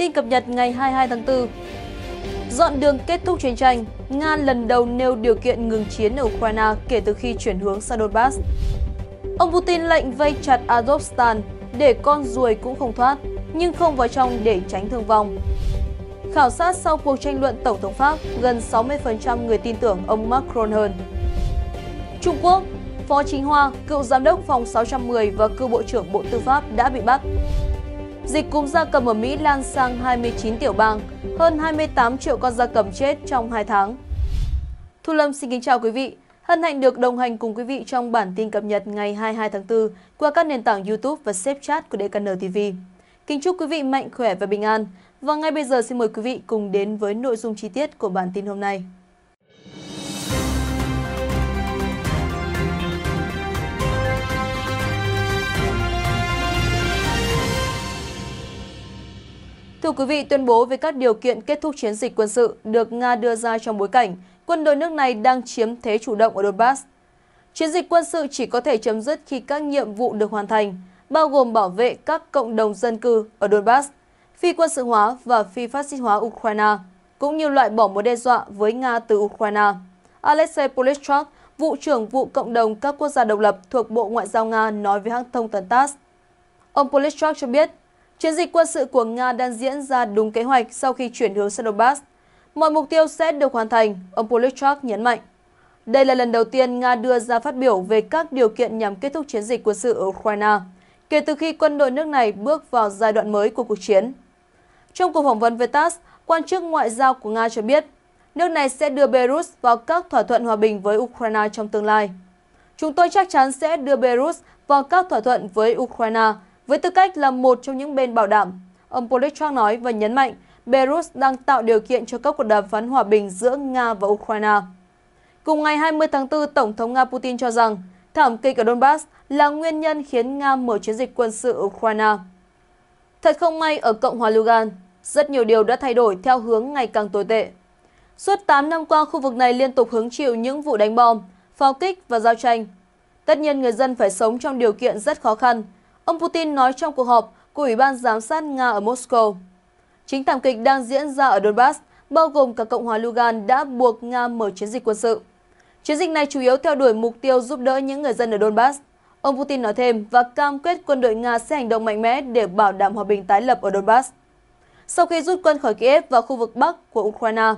Tin cập nhật ngày 22 tháng 4 Dọn đường kết thúc chiến tranh, Nga lần đầu nêu điều kiện ngừng chiến ở Ukraine kể từ khi chuyển hướng sang Donbass. Ông Putin lệnh vây chặt Azovstan để con ruồi cũng không thoát, nhưng không vào trong để tránh thương vong. Khảo sát sau cuộc tranh luận Tổng thống Pháp, gần 60% người tin tưởng ông Macron hơn. Trung Quốc, Phó Chính Hoa, cựu giám đốc phòng 610 và cựu bộ trưởng Bộ Tư pháp đã bị bắt. Dịch cúm gia cầm ở Mỹ lan sang 29 tiểu bang, hơn 28 triệu con gia cầm chết trong 2 tháng. Thu Lâm xin kính chào quý vị. Hân hạnh được đồng hành cùng quý vị trong bản tin cập nhật ngày 22 tháng 4 qua các nền tảng YouTube và xếp chat của DKN TV. Kính chúc quý vị mạnh khỏe và bình an. Và ngay bây giờ xin mời quý vị cùng đến với nội dung chi tiết của bản tin hôm nay. Thưa quý vị, tuyên bố về các điều kiện kết thúc chiến dịch quân sự được Nga đưa ra trong bối cảnh quân đội nước này đang chiếm thế chủ động ở Donbass. Chiến dịch quân sự chỉ có thể chấm dứt khi các nhiệm vụ được hoàn thành, bao gồm bảo vệ các cộng đồng dân cư ở Donbass, phi quân sự hóa và phi phát xít hóa Ukraine, cũng như loại bỏ mối đe dọa với Nga từ Ukraine. Alexei Polishchuk, vụ trưởng vụ cộng đồng các quốc gia độc lập thuộc Bộ Ngoại giao Nga nói với hãng thông tấn TASS. Ông Polishchuk cho biết, Chiến dịch quân sự của Nga đang diễn ra đúng kế hoạch sau khi chuyển hướng sang Donbass. Mọi mục tiêu sẽ được hoàn thành, ông Polichak nhấn mạnh. Đây là lần đầu tiên Nga đưa ra phát biểu về các điều kiện nhằm kết thúc chiến dịch quân sự ở Ukraine, kể từ khi quân đội nước này bước vào giai đoạn mới của cuộc chiến. Trong cuộc phỏng vấn với TASS, quan chức ngoại giao của Nga cho biết, nước này sẽ đưa Belarus vào các thỏa thuận hòa bình với Ukraine trong tương lai. Chúng tôi chắc chắn sẽ đưa Belarus vào các thỏa thuận với Ukraine với tư cách là một trong những bên bảo đảm. Ông Polichuk nói và nhấn mạnh Belarus đang tạo điều kiện cho các cuộc đàm phán hòa bình giữa Nga và Ukraine. Cùng ngày 20 tháng 4, Tổng thống Nga Putin cho rằng thảm kịch ở Donbass là nguyên nhân khiến Nga mở chiến dịch quân sự ở Ukraine. Thật không may ở Cộng hòa Lugan, rất nhiều điều đã thay đổi theo hướng ngày càng tồi tệ. Suốt 8 năm qua, khu vực này liên tục hứng chịu những vụ đánh bom, pháo kích và giao tranh. Tất nhiên người dân phải sống trong điều kiện rất khó khăn, Ông Putin nói trong cuộc họp của Ủy ban Giám sát Nga ở Moscow. Chính thảm kịch đang diễn ra ở Donbass, bao gồm cả Cộng hòa Lugan đã buộc Nga mở chiến dịch quân sự. Chiến dịch này chủ yếu theo đuổi mục tiêu giúp đỡ những người dân ở Donbass. Ông Putin nói thêm và cam kết quân đội Nga sẽ hành động mạnh mẽ để bảo đảm hòa bình tái lập ở Donbass. Sau khi rút quân khỏi Kiev và khu vực Bắc của Ukraine,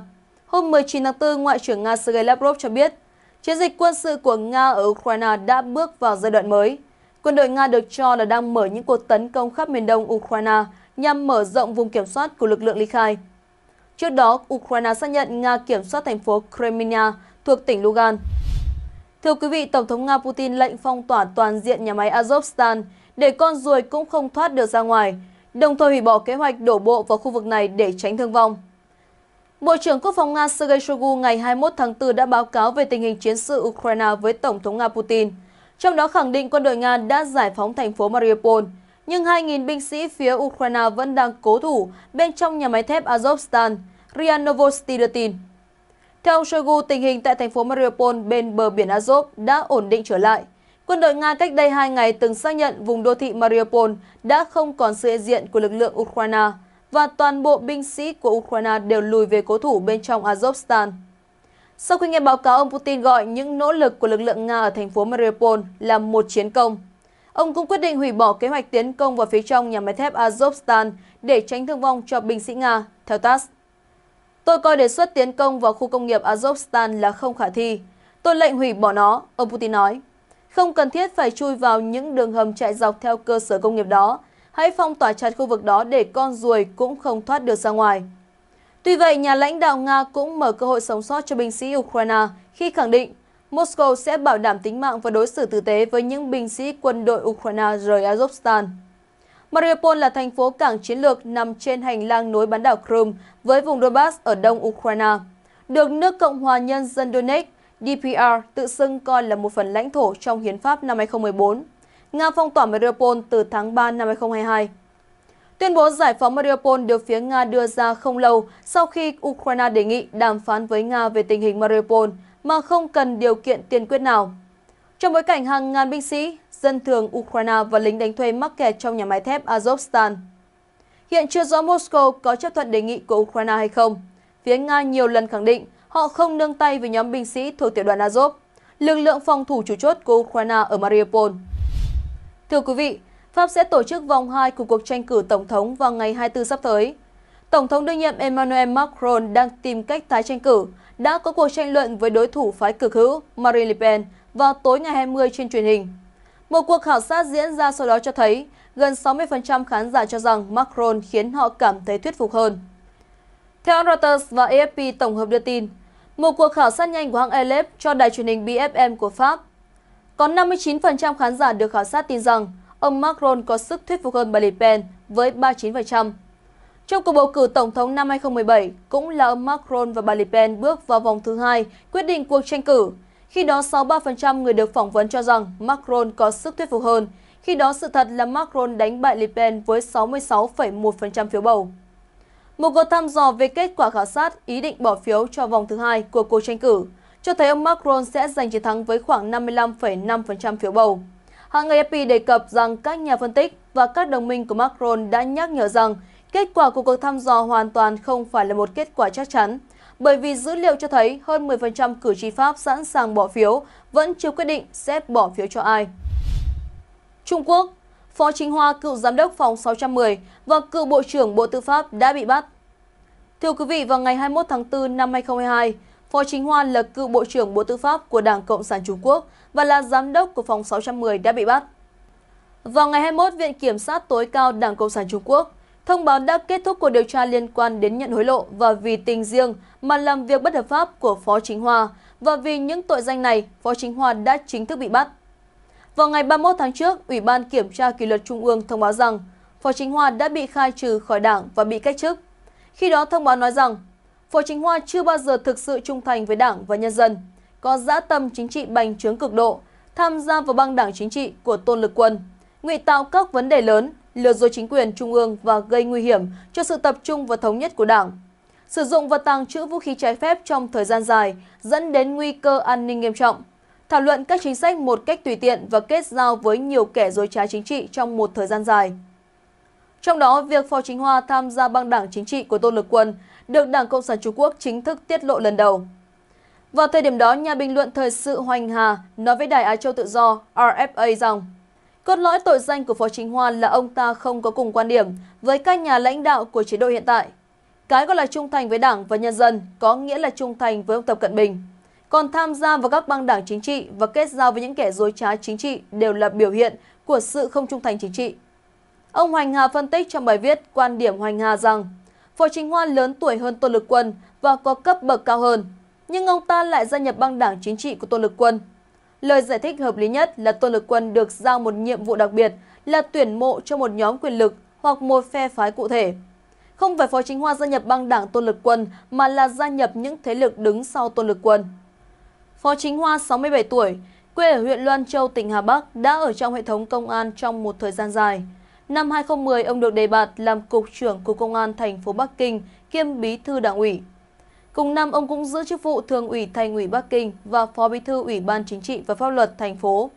hôm 19 tháng 4, Ngoại trưởng Nga Sergei Lavrov cho biết chiến dịch quân sự của Nga ở Ukraine đã bước vào giai đoạn mới – Quân đội Nga được cho là đang mở những cuộc tấn công khắp miền đông Ukraine nhằm mở rộng vùng kiểm soát của lực lượng ly khai. Trước đó, Ukraine xác nhận Nga kiểm soát thành phố Kremina thuộc tỉnh Lugan. Thưa quý vị, Tổng thống Nga Putin lệnh phong tỏa toàn diện nhà máy Azovstan để con ruồi cũng không thoát được ra ngoài, đồng thời hủy bỏ kế hoạch đổ bộ vào khu vực này để tránh thương vong. Bộ trưởng Quốc phòng Nga Sergei Shoigu ngày 21 tháng 4 đã báo cáo về tình hình chiến sự Ukraine với Tổng thống Nga Putin trong đó khẳng định quân đội Nga đã giải phóng thành phố Mariupol. Nhưng 2.000 binh sĩ phía Ukraine vẫn đang cố thủ bên trong nhà máy thép Azovstan, RIA Novosti đưa tin. Theo ông Shoigu, tình hình tại thành phố Mariupol bên bờ biển Azov đã ổn định trở lại. Quân đội Nga cách đây 2 ngày từng xác nhận vùng đô thị Mariupol đã không còn sự hiện diện của lực lượng Ukraine và toàn bộ binh sĩ của Ukraine đều lùi về cố thủ bên trong Azovstan. Sau khi nghe báo cáo, ông Putin gọi những nỗ lực của lực lượng Nga ở thành phố Mariupol là một chiến công. Ông cũng quyết định hủy bỏ kế hoạch tiến công vào phía trong nhà máy thép Azovstan để tránh thương vong cho binh sĩ Nga, theo TASS. Tôi coi đề xuất tiến công vào khu công nghiệp Azovstan là không khả thi. Tôi lệnh hủy bỏ nó, ông Putin nói. Không cần thiết phải chui vào những đường hầm chạy dọc theo cơ sở công nghiệp đó. Hãy phong tỏa chặt khu vực đó để con ruồi cũng không thoát được ra ngoài. Tuy vậy, nhà lãnh đạo Nga cũng mở cơ hội sống sót cho binh sĩ Ukraine khi khẳng định Moscow sẽ bảo đảm tính mạng và đối xử tử tế với những binh sĩ quân đội Ukraine rời Azovstan. Mariupol là thành phố cảng chiến lược nằm trên hành lang nối bán đảo Crimea với vùng Donbass ở đông Ukraine, được nước Cộng hòa Nhân dân Donetsk DPR tự xưng coi là một phần lãnh thổ trong hiến pháp năm 2014. Nga phong tỏa Mariupol từ tháng 3 năm 2022. Tuyên bố giải phóng Mariupol được phía Nga đưa ra không lâu sau khi Ukraine đề nghị đàm phán với Nga về tình hình Mariupol mà không cần điều kiện tiên quyết nào. Trong bối cảnh hàng ngàn binh sĩ, dân thường Ukraine và lính đánh thuê mắc kẹt trong nhà máy thép Azovstan. Hiện chưa rõ Moscow có chấp thuận đề nghị của Ukraine hay không. Phía Nga nhiều lần khẳng định họ không nương tay với nhóm binh sĩ thuộc tiểu đoàn Azov, lực lượng phòng thủ chủ chốt của Ukraine ở Mariupol. Thưa quý vị, Pháp sẽ tổ chức vòng 2 của cuộc tranh cử Tổng thống vào ngày 24 sắp tới. Tổng thống đương nhiệm Emmanuel Macron đang tìm cách tái tranh cử, đã có cuộc tranh luận với đối thủ phái cực hữu Marine Le Pen vào tối ngày 20 trên truyền hình. Một cuộc khảo sát diễn ra sau đó cho thấy gần 60% khán giả cho rằng Macron khiến họ cảm thấy thuyết phục hơn. Theo Reuters và AFP tổng hợp đưa tin, một cuộc khảo sát nhanh của hãng Elep cho đài truyền hình BFM của Pháp, có 59% khán giả được khảo sát tin rằng ông Macron có sức thuyết phục hơn bà Le Pen với 39%. Trong cuộc bầu cử Tổng thống năm 2017, cũng là ông Macron và bà Le Pen bước vào vòng thứ hai quyết định cuộc tranh cử. Khi đó, 63% người được phỏng vấn cho rằng Macron có sức thuyết phục hơn. Khi đó, sự thật là Macron đánh bại Le Pen với 66,1% phiếu bầu. Một cuộc thăm dò về kết quả khảo sát ý định bỏ phiếu cho vòng thứ hai của cuộc tranh cử cho thấy ông Macron sẽ giành chiến thắng với khoảng 55,5% phiếu bầu. Hãng AFP đề cập rằng các nhà phân tích và các đồng minh của Macron đã nhắc nhở rằng kết quả của cuộc thăm dò hoàn toàn không phải là một kết quả chắc chắn, bởi vì dữ liệu cho thấy hơn 10% cử tri Pháp sẵn sàng bỏ phiếu, vẫn chưa quyết định sẽ bỏ phiếu cho ai. Trung Quốc Phó Chính Hoa, cựu giám đốc phòng 610 và cựu Bộ trưởng Bộ Tư pháp đã bị bắt. Thưa quý vị, vào ngày 21 tháng 4 năm 2022, Phó Chính Hoa là cựu Bộ trưởng Bộ Tư pháp của Đảng Cộng sản Trung Quốc và là giám đốc của phòng 610 đã bị bắt. Vào ngày 21, Viện Kiểm sát tối cao Đảng Cộng sản Trung Quốc thông báo đã kết thúc cuộc điều tra liên quan đến nhận hối lộ và vì tình riêng mà làm việc bất hợp pháp của Phó Chính Hoa và vì những tội danh này, Phó Chính Hoa đã chính thức bị bắt. Vào ngày 31 tháng trước, Ủy ban Kiểm tra Kỷ luật Trung ương thông báo rằng Phó Chính Hoa đã bị khai trừ khỏi đảng và bị cách chức. Khi đó thông báo nói rằng Phó Chính Hoa chưa bao giờ thực sự trung thành với Đảng và nhân dân, có dã tâm chính trị bành trướng cực độ, tham gia vào băng đảng chính trị của Tôn Lực Quân, ngụy tạo các vấn đề lớn, lừa dối chính quyền trung ương và gây nguy hiểm cho sự tập trung và thống nhất của Đảng. Sử dụng và tàng trữ vũ khí trái phép trong thời gian dài dẫn đến nguy cơ an ninh nghiêm trọng. Thảo luận các chính sách một cách tùy tiện và kết giao với nhiều kẻ dối trá chính trị trong một thời gian dài. Trong đó, việc Phó Chính Hoa tham gia băng đảng chính trị của tôn Lực Quân được Đảng Cộng sản Trung Quốc chính thức tiết lộ lần đầu. Vào thời điểm đó, nhà bình luận thời sự Hoành Hà nói với Đài Á Châu Tự Do RFA rằng cốt lõi tội danh của Phó Chính Hoa là ông ta không có cùng quan điểm với các nhà lãnh đạo của chế độ hiện tại. Cái gọi là trung thành với Đảng và nhân dân có nghĩa là trung thành với ông Tập Cận Bình. Còn tham gia vào các băng đảng chính trị và kết giao với những kẻ dối trá chính trị đều là biểu hiện của sự không trung thành chính trị. Ông Hoành Hà phân tích trong bài viết quan điểm Hoành Hà rằng Phó Chính Hoa lớn tuổi hơn Tôn Lực Quân và có cấp bậc cao hơn, nhưng ông ta lại gia nhập băng đảng chính trị của Tôn Lực Quân. Lời giải thích hợp lý nhất là Tôn Lực Quân được giao một nhiệm vụ đặc biệt là tuyển mộ cho một nhóm quyền lực hoặc một phe phái cụ thể. Không phải Phó Chính Hoa gia nhập băng đảng Tôn Lực Quân mà là gia nhập những thế lực đứng sau Tôn Lực Quân. Phó Chính Hoa 67 tuổi, quê ở huyện Loan Châu, tỉnh Hà Bắc đã ở trong hệ thống công an trong một thời gian dài. Năm 2010, ông được đề bạt làm Cục trưởng Cục Công an thành phố Bắc Kinh, kiêm bí thư đảng ủy. Cùng năm, ông cũng giữ chức vụ Thường ủy Thành ủy Bắc Kinh và Phó Bí thư Ủy ban Chính trị và Pháp luật thành phố.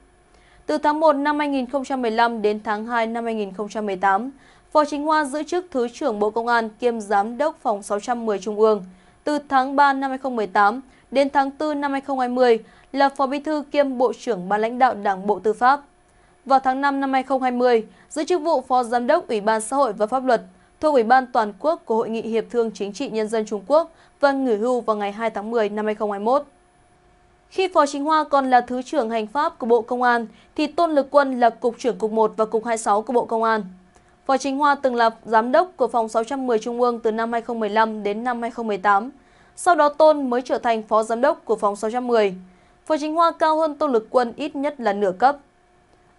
Từ tháng 1 năm 2015 đến tháng 2 năm 2018, Phó Chính Hoa giữ chức Thứ trưởng Bộ Công an kiêm Giám đốc Phòng 610 Trung ương. Từ tháng 3 năm 2018 đến tháng 4 năm 2020 là Phó Bí thư kiêm Bộ trưởng Ban lãnh đạo Đảng Bộ Tư pháp vào tháng 5 năm 2020 giữ chức vụ Phó Giám đốc Ủy ban Xã hội và Pháp luật thuộc Ủy ban Toàn quốc của Hội nghị Hiệp thương Chính trị Nhân dân Trung Quốc và nghỉ hưu vào ngày 2 tháng 10 năm 2021. Khi Phó Chính Hoa còn là Thứ trưởng Hành pháp của Bộ Công an, thì Tôn Lực Quân là Cục trưởng Cục 1 và Cục 26 của Bộ Công an. Phó Chính Hoa từng là Giám đốc của Phòng 610 Trung ương từ năm 2015 đến năm 2018. Sau đó Tôn mới trở thành Phó Giám đốc của Phòng 610. Phó Chính Hoa cao hơn Tôn Lực Quân ít nhất là nửa cấp.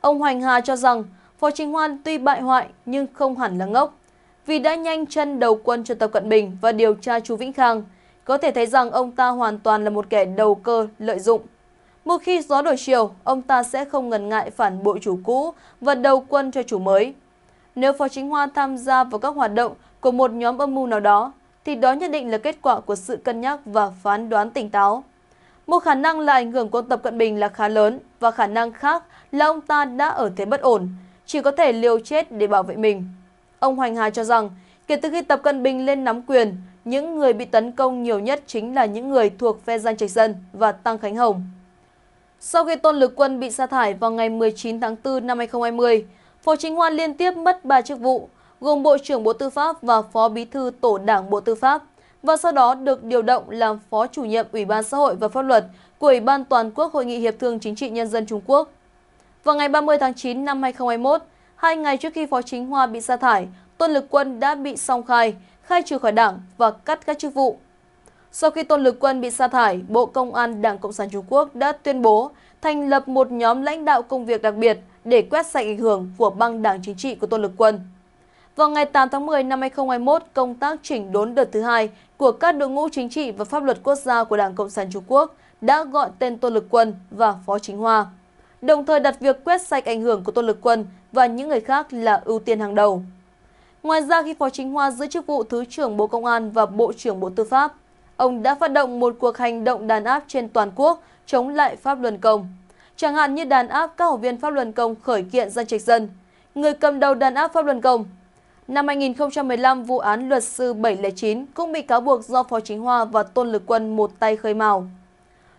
Ông Hoành Hà cho rằng Phó Chính Hoan tuy bại hoại nhưng không hẳn là ngốc, vì đã nhanh chân đầu quân cho Tập Cận Bình và điều tra chú Vĩnh Khang. Có thể thấy rằng ông ta hoàn toàn là một kẻ đầu cơ lợi dụng. Một khi gió đổi chiều, ông ta sẽ không ngần ngại phản bội chủ cũ và đầu quân cho chủ mới. Nếu Phó Chính Hoan tham gia vào các hoạt động của một nhóm âm mưu nào đó, thì đó nhất định là kết quả của sự cân nhắc và phán đoán tỉnh táo. Một khả năng là ảnh hưởng của Tập Cận Bình là khá lớn và khả năng khác là ông ta đã ở thế bất ổn, chỉ có thể liều chết để bảo vệ mình. Ông Hoành Hà cho rằng, kể từ khi Tập Cận Bình lên nắm quyền, những người bị tấn công nhiều nhất chính là những người thuộc phe Giang Trạch Dân và Tăng Khánh Hồng. Sau khi Tôn Lực Quân bị sa thải vào ngày 19 tháng 4 năm 2020, Phó Chính Hoan liên tiếp mất 3 chức vụ, gồm Bộ trưởng Bộ Tư pháp và Phó Bí thư Tổ đảng Bộ Tư pháp – và sau đó được điều động làm Phó chủ nhiệm Ủy ban Xã hội và Pháp luật của Ủy ban Toàn quốc Hội nghị Hiệp thương Chính trị Nhân dân Trung Quốc. Vào ngày 30 tháng 9 năm 2021, hai ngày trước khi Phó Chính Hoa bị sa thải, Tôn Lực Quân đã bị song khai, khai trừ khỏi đảng và cắt các chức vụ. Sau khi Tôn Lực Quân bị sa thải, Bộ Công an Đảng Cộng sản Trung Quốc đã tuyên bố thành lập một nhóm lãnh đạo công việc đặc biệt để quét sạch ảnh hưởng của băng đảng chính trị của Tôn Lực Quân. Vào ngày 8 tháng 10 năm 2021, công tác chỉnh đốn đợt thứ hai của các đội ngũ chính trị và pháp luật quốc gia của Đảng Cộng sản Trung Quốc đã gọi tên Tôn Lực Quân và Phó Chính Hoa, đồng thời đặt việc quét sạch ảnh hưởng của Tôn Lực Quân và những người khác là ưu tiên hàng đầu. Ngoài ra, khi Phó Chính Hoa giữ chức vụ Thứ trưởng Bộ Công an và Bộ trưởng Bộ Tư pháp, ông đã phát động một cuộc hành động đàn áp trên toàn quốc chống lại Pháp Luân Công. Chẳng hạn như đàn áp các học viên Pháp Luân Công khởi kiện dân trạch dân, người cầm đầu đàn áp Pháp Luân Công Năm 2015, vụ án luật sư 709 cũng bị cáo buộc do Phó Chính Hoa và Tôn Lực Quân một tay khơi mào.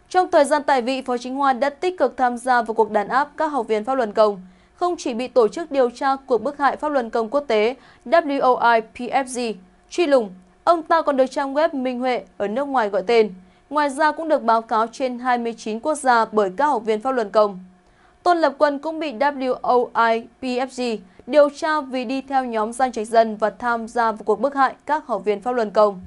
Trong thời gian tại vị, Phó Chính Hoa đã tích cực tham gia vào cuộc đàn áp các học viên Pháp Luân Công, không chỉ bị tổ chức điều tra cuộc bức hại Pháp Luân Công quốc tế WOIPFG truy lùng, ông ta còn được trang web Minh Huệ ở nước ngoài gọi tên. Ngoài ra cũng được báo cáo trên 29 quốc gia bởi các học viên Pháp Luân Công. Tôn Lập Quân cũng bị WOIPFG điều tra vì đi theo nhóm Giang Trạch Dân và tham gia vào cuộc bức hại các học viên Pháp Luân Công.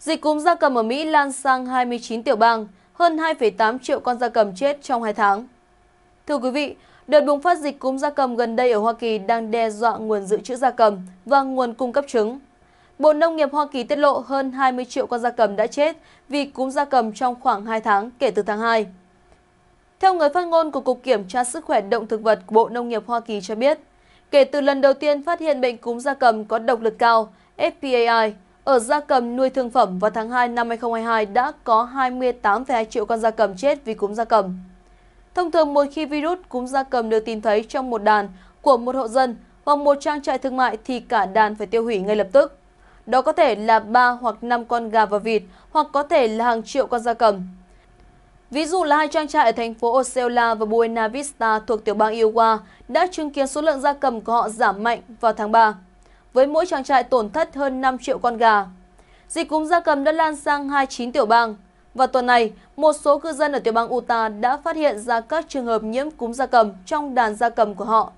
Dịch cúm gia cầm ở Mỹ lan sang 29 tiểu bang, hơn 2,8 triệu con gia cầm chết trong 2 tháng. Thưa quý vị, đợt bùng phát dịch cúm gia cầm gần đây ở Hoa Kỳ đang đe dọa nguồn dự trữ gia cầm và nguồn cung cấp trứng. Bộ Nông nghiệp Hoa Kỳ tiết lộ hơn 20 triệu con gia cầm đã chết vì cúm gia cầm trong khoảng 2 tháng kể từ tháng 2. Theo người phát ngôn của Cục Kiểm tra Sức khỏe Động Thực vật của Bộ Nông nghiệp Hoa Kỳ cho biết, Kể từ lần đầu tiên phát hiện bệnh cúm gia cầm có độc lực cao, FPAI ở gia cầm nuôi thương phẩm vào tháng 2 năm 2022 đã có 28,2 triệu con gia cầm chết vì cúm gia cầm. Thông thường một khi virus cúm gia cầm được tìm thấy trong một đàn của một hộ dân hoặc một trang trại thương mại thì cả đàn phải tiêu hủy ngay lập tức. Đó có thể là 3 hoặc 5 con gà và vịt, hoặc có thể là hàng triệu con gia cầm. Ví dụ là hai trang trại ở thành phố Oceola và Buena Vista thuộc tiểu bang Iowa đã chứng kiến số lượng gia cầm của họ giảm mạnh vào tháng 3, với mỗi trang trại tổn thất hơn 5 triệu con gà. Dịch cúm gia cầm đã lan sang 29 tiểu bang. Và tuần này, một số cư dân ở tiểu bang Utah đã phát hiện ra các trường hợp nhiễm cúm gia cầm trong đàn gia cầm của họ.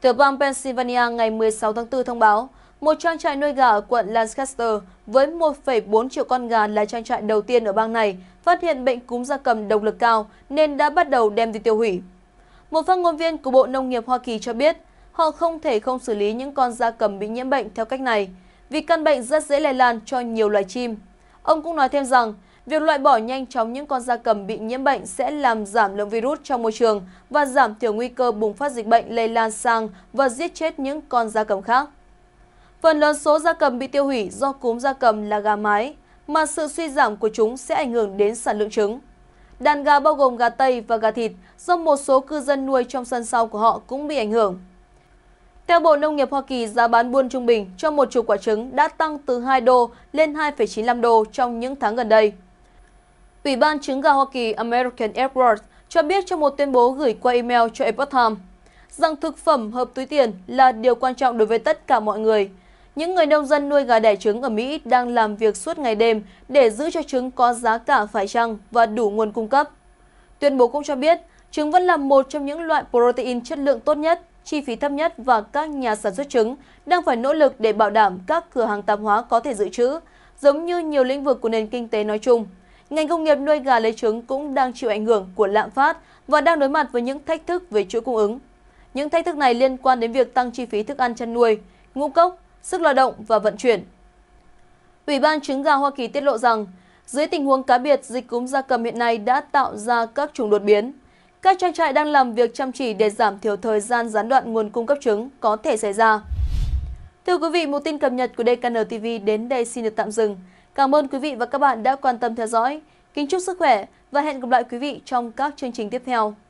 Tiểu bang Pennsylvania ngày 16 tháng 4 thông báo một trang trại nuôi gà ở quận Lancaster với 1,4 triệu con gà là trang trại đầu tiên ở bang này phát hiện bệnh cúm gia cầm độc lực cao nên đã bắt đầu đem đi tiêu hủy. Một phát ngôn viên của Bộ Nông nghiệp Hoa Kỳ cho biết họ không thể không xử lý những con gia cầm bị nhiễm bệnh theo cách này vì căn bệnh rất dễ lây lan cho nhiều loài chim. Ông cũng nói thêm rằng việc loại bỏ nhanh chóng những con gia cầm bị nhiễm bệnh sẽ làm giảm lượng virus trong môi trường và giảm thiểu nguy cơ bùng phát dịch bệnh lây lan sang và giết chết những con gia cầm khác. Phần lớn số gia cầm bị tiêu hủy do cúm gia cầm là gà mái, mà sự suy giảm của chúng sẽ ảnh hưởng đến sản lượng trứng. Đàn gà bao gồm gà Tây và gà thịt do một số cư dân nuôi trong sân sau của họ cũng bị ảnh hưởng. Theo Bộ Nông nghiệp Hoa Kỳ, giá bán buôn trung bình cho một chục quả trứng đã tăng từ 2 đô lên 2,95 đô trong những tháng gần đây. Ủy ban trứng gà Hoa Kỳ American Airport cho biết trong một tuyên bố gửi qua email cho Epoch Times rằng thực phẩm hợp túi tiền là điều quan trọng đối với tất cả mọi người – những người nông dân nuôi gà đẻ trứng ở Mỹ đang làm việc suốt ngày đêm để giữ cho trứng có giá cả phải chăng và đủ nguồn cung cấp. Tuyên bố cũng cho biết, trứng vẫn là một trong những loại protein chất lượng tốt nhất, chi phí thấp nhất và các nhà sản xuất trứng đang phải nỗ lực để bảo đảm các cửa hàng tạp hóa có thể dự trữ, giống như nhiều lĩnh vực của nền kinh tế nói chung. Ngành công nghiệp nuôi gà lấy trứng cũng đang chịu ảnh hưởng của lạm phát và đang đối mặt với những thách thức về chuỗi cung ứng. Những thách thức này liên quan đến việc tăng chi phí thức ăn chăn nuôi, ngũ cốc, sức lao động và vận chuyển. Ủy ban trứng gà Hoa Kỳ tiết lộ rằng, dưới tình huống cá biệt, dịch cúm gia cầm hiện nay đã tạo ra các chủng đột biến. Các trang trại đang làm việc chăm chỉ để giảm thiểu thời gian gián đoạn nguồn cung cấp trứng có thể xảy ra. Thưa quý vị, một tin cập nhật của DKN TV đến đây xin được tạm dừng. Cảm ơn quý vị và các bạn đã quan tâm theo dõi. Kính chúc sức khỏe và hẹn gặp lại quý vị trong các chương trình tiếp theo.